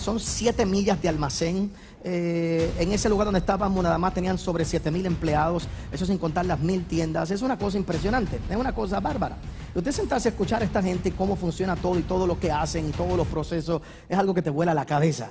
Son siete millas de almacén. Eh, en ese lugar donde estábamos nada más tenían sobre siete mil empleados, eso sin contar las mil tiendas. Es una cosa impresionante, es una cosa bárbara. Y Usted sentarse a escuchar a esta gente, cómo funciona todo y todo lo que hacen y todos los procesos, es algo que te vuela la cabeza.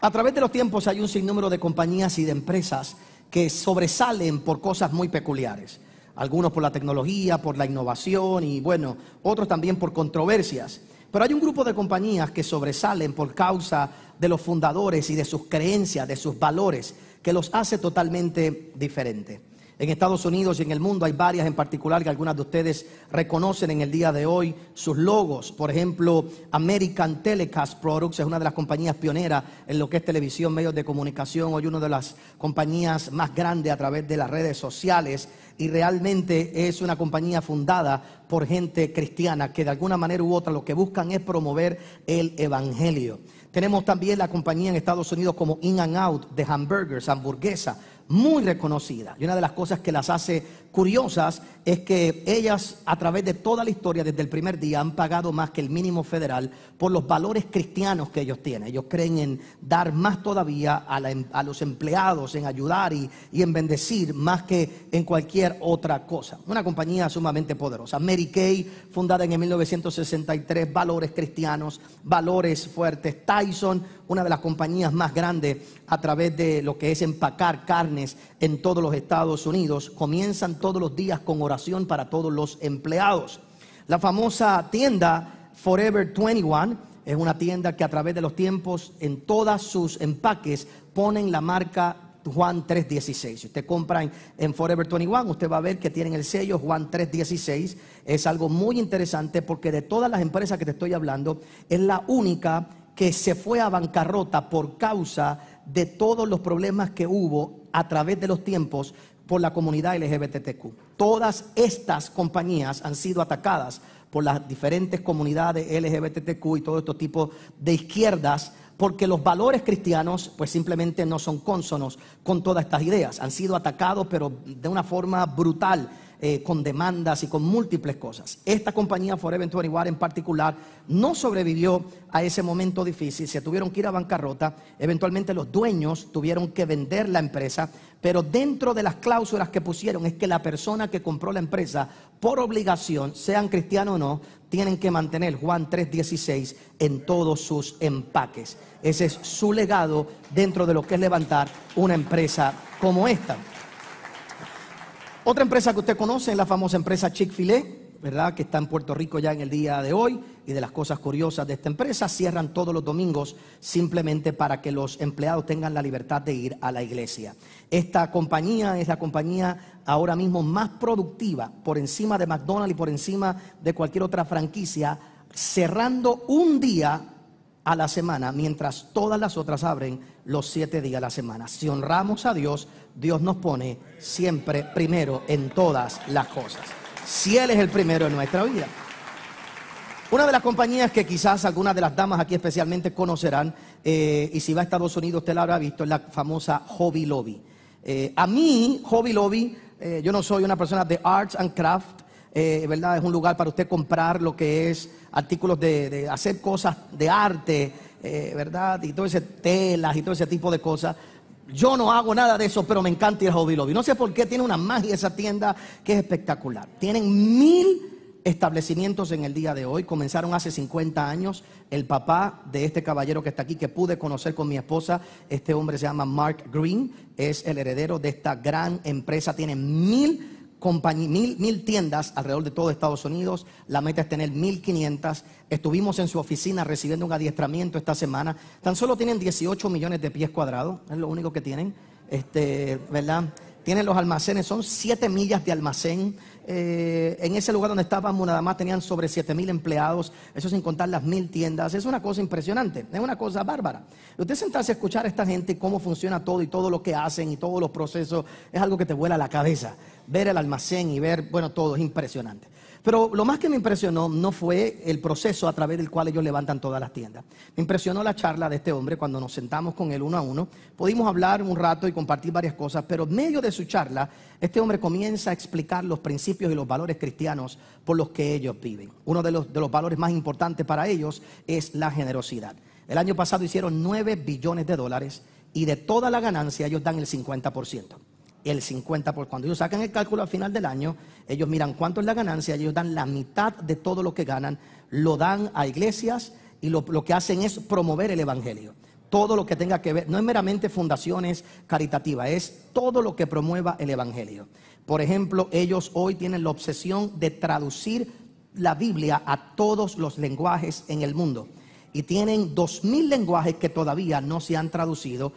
A través de los tiempos hay un sinnúmero de compañías y de empresas que sobresalen por cosas muy peculiares. Algunos por la tecnología, por la innovación y bueno, otros también por controversias. Pero hay un grupo de compañías que sobresalen por causa de los fundadores y de sus creencias, de sus valores, que los hace totalmente diferentes. En Estados Unidos y en el mundo hay varias en particular que algunas de ustedes reconocen en el día de hoy sus logos. Por ejemplo, American Telecast Products es una de las compañías pioneras en lo que es televisión, medios de comunicación, hoy una de las compañías más grandes a través de las redes sociales y realmente es una compañía fundada por gente cristiana que de alguna manera u otra lo que buscan es promover el Evangelio. Tenemos también la compañía en Estados Unidos como In and Out de hamburgers, hamburguesa muy reconocida. Y una de las cosas que las hace curiosas es que ellas a través de toda la historia, desde el primer día, han pagado más que el mínimo federal por los valores cristianos que ellos tienen. Ellos creen en dar más todavía a, em, los empleados, en ayudar y, en bendecir más que en cualquier otra cosa. Una compañía sumamente poderosa. Mary Kay, fundada en 1963, valores cristianos, valores fuertes. Tyson, una de las compañías más grandes a través de lo que es empacar carnes en todos los Estados Unidos, comienzan todos los días con oración para todos los empleados. La famosa tienda Forever 21 es una tienda que a través de los tiempos en todas sus empaques ponen la marca Juan 3.16. Si usted compra en, en, Forever 21, usted va a ver que tienen el sello Juan 3.16. Es algo muy interesante porque de todas las empresas que te estoy hablando, es la única que se fue a bancarrota por causa de todos los problemas que hubo a través de los tiempos por la comunidad LGBTQ. Todas estas compañías han sido atacadas por las diferentes comunidades LGBTQ y todo este tipo de izquierdas, porque los valores cristianos pues simplemente no son cónsonos con todas estas ideas. Han sido atacados, pero de una forma brutal eh, con demandas y con múltiples cosas. Esta compañía Forever 21 en particular no sobrevivió a ese momento difícil, se tuvieron que ir a bancarrota, eventualmente los dueños tuvieron que vender la empresa, pero dentro de las cláusulas que pusieron es que la persona que compró la empresa por obligación, sean cristianos o no, tienen que mantener Juan 3:16 en todos sus empaques. Ese es su legado dentro de lo que es levantar una empresa como esta. Otra empresa que usted conoce es la famosa empresa Chick-fil-A, ¿verdad? Que está en Puerto Rico ya en el día de hoy. Y de las cosas curiosas de esta empresa, cierran todos los domingos simplemente para que los empleados tengan la libertad de ir a la iglesia. Esta compañía es la compañía ahora mismo más productiva por encima de McDonald's y por encima de cualquier otra franquicia, cerrando un día a la semana, mientras todas las otras abren los siete días a la semana. Si honramos a Dios, Dios nos pone siempre primero en todas las cosas. Si Él es el primero en nuestra vida. Una de las compañías que quizás algunas de las damas aquí especialmente conocerán, eh, y si va a Estados Unidos usted la habrá visto, es la famosa Hobby Lobby. Eh, a mí, Hobby Lobby, eh, yo no soy una persona de arts and craft, eh, ¿verdad? Es un lugar para usted comprar lo que es artículos de, hacer cosas de arte, eh, ¿verdad? Y todo ese telas y todo ese tipo de cosas. Yo no hago nada de eso, pero me encanta ir Hobby Lobby. No sé por qué tiene una magia esa tienda que es espectacular. Tienen mil establecimientos en el día de hoy. Comenzaron hace 50 años. El papá de este caballero que está aquí, que pude conocer con mi esposa, este hombre se llama Mark Green, es el heredero de esta gran empresa. Tiene mil mil, mil tiendas alrededor de todo Estados Unidos. La meta es tener 1.500. Estuvimos en su oficina recibiendo un adiestramiento esta semana. Tan solo tienen 18 millones de pies cuadrados, es lo único que tienen. Este, ¿Verdad? Tienen los almacenes, son 7 millas de almacén. Eh, en ese lugar donde estábamos nada más tenían sobre 7 mil empleados, eso sin contar las mil tiendas, es una cosa impresionante, es una cosa bárbara. Usted sentarse a escuchar a esta gente cómo funciona todo y todo lo que hacen y todos los procesos, es algo que te vuela la cabeza. Ver el almacén y ver, bueno, todo es impresionante. Pero lo más que me impresionó no fue el proceso a través del cual ellos levantan todas las tiendas. Me impresionó la charla de este hombre cuando nos sentamos con él uno a uno. Pudimos hablar un rato y compartir varias cosas, pero en medio de su charla, este hombre comienza a explicar los principios y los valores cristianos por los que ellos viven. Uno de los, de los valores más importantes para ellos es la generosidad. El año pasado hicieron 9 billones de dólares y de toda la ganancia ellos dan el 50% el 50%. Por cuando ellos sacan el cálculo al final del año, ellos miran cuánto es la ganancia, ellos dan la mitad de todo lo que ganan, lo dan a iglesias y lo, lo que hacen es promover el Evangelio. Todo lo que tenga que ver, no es meramente fundaciones caritativas, es todo lo que promueva el Evangelio. Por ejemplo, ellos hoy tienen la obsesión de traducir la Biblia a todos los lenguajes en el mundo. Y tienen dos mil lenguajes que todavía no se han traducido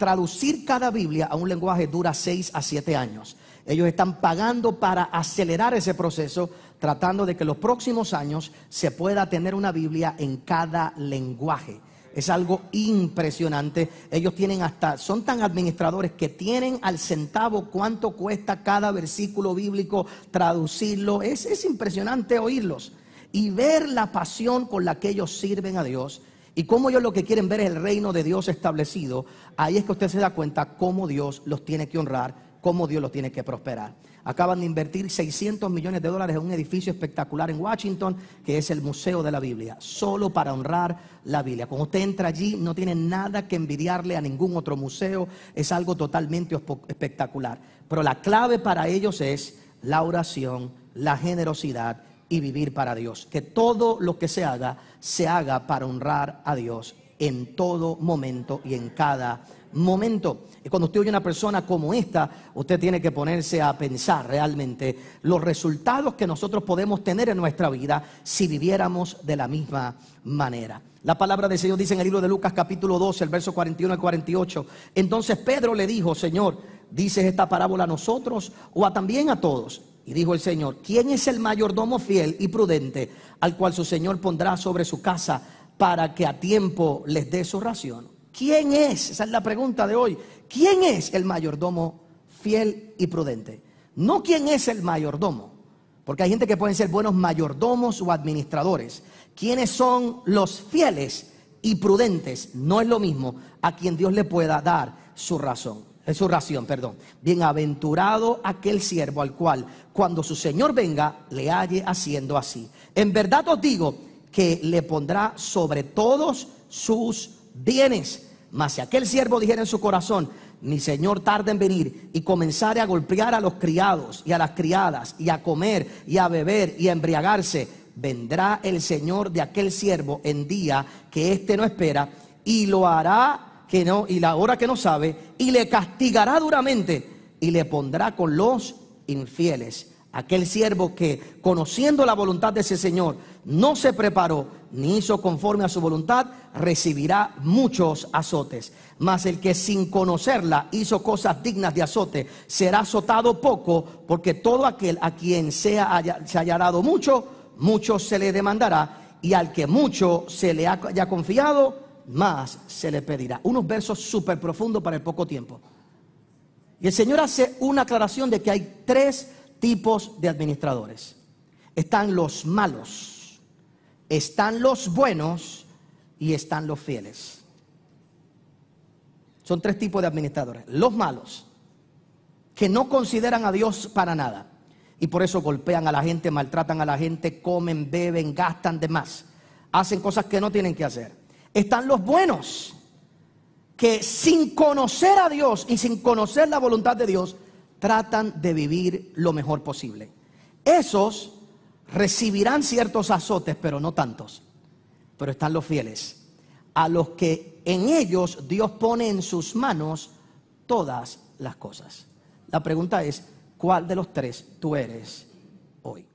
Traducir cada Biblia a un lenguaje dura 6 a 7 años. Ellos están pagando para acelerar ese proceso, tratando de que los próximos años se pueda tener una Biblia en cada lenguaje. Es algo impresionante. Ellos tienen hasta, son tan administradores que tienen al centavo cuánto cuesta cada versículo bíblico traducirlo. Es, es impresionante oírlos y ver la pasión con la que ellos sirven a Dios y como ellos lo que quieren ver es el reino de Dios establecido, ahí es que usted se da cuenta cómo Dios los tiene que honrar, cómo Dios los tiene que prosperar. Acaban de invertir 600 millones de dólares en un edificio espectacular en Washington, que es el Museo de la Biblia, solo para honrar la Biblia. Cuando usted entra allí, no tiene nada que envidiarle a ningún otro museo, es algo totalmente espectacular. Pero la clave para ellos es la oración, la generosidad y vivir para Dios. Que todo lo que se haga, se haga para honrar a Dios en todo momento y en cada momento. Y cuando usted oye una persona como esta, usted tiene que ponerse a pensar realmente los resultados que nosotros podemos tener en nuestra vida si viviéramos de la misma manera. La palabra del Señor dice en el libro de Lucas capítulo 12, el verso 41 al 48. Entonces Pedro le dijo, Señor, ¿dices esta parábola a nosotros o a también a todos? Y dijo el Señor, ¿quién es el mayordomo fiel y prudente al cual su Señor pondrá sobre su casa para que a tiempo les dé su ración? ¿Quién es? Esa es la pregunta de hoy. ¿Quién es el mayordomo fiel y prudente? No quién es el mayordomo, porque hay gente que pueden ser buenos mayordomos o administradores. ¿Quiénes son los fieles y prudentes? No es lo mismo a quien Dios le pueda dar su razón en su ración, perdón. Bienaventurado aquel siervo al cual cuando su Señor venga le halle haciendo así. En verdad os digo que le pondrá sobre todos sus bienes. Mas si aquel siervo dijera en su corazón, mi Señor tarde en venir y comenzare a golpear a los criados y a las criadas y a comer y a beber y a embriagarse, vendrá el Señor de aquel siervo en día que éste no espera y lo hará que no y la hora que no sabe y le castigará duramente y le pondrá con los infieles. Aquel siervo que, conociendo la voluntad de ese Señor, no se preparó ni hizo conforme a su voluntad, recibirá muchos azotes. Mas el que sin conocerla hizo cosas dignas de azote, será azotado poco, porque todo aquel a quien sea se haya dado mucho, mucho se le demandará, y al que mucho se le haya confiado, más se le pedirá. Unos versos súper profundos para el poco tiempo. Y el Señor hace una aclaración de que hay tres tipos de administradores. Están los malos, están los buenos y están los fieles. Son tres tipos de administradores. Los malos, que no consideran a Dios para nada. Y por eso golpean a la gente, maltratan a la gente, comen, beben, gastan de más. Hacen cosas que no tienen que hacer. Están los buenos, que sin conocer a Dios y sin conocer la voluntad de Dios, tratan de vivir lo mejor posible. Esos recibirán ciertos azotes, pero no tantos. Pero están los fieles, a los que en ellos Dios pone en sus manos todas las cosas. La pregunta es, ¿cuál de los tres tú eres hoy?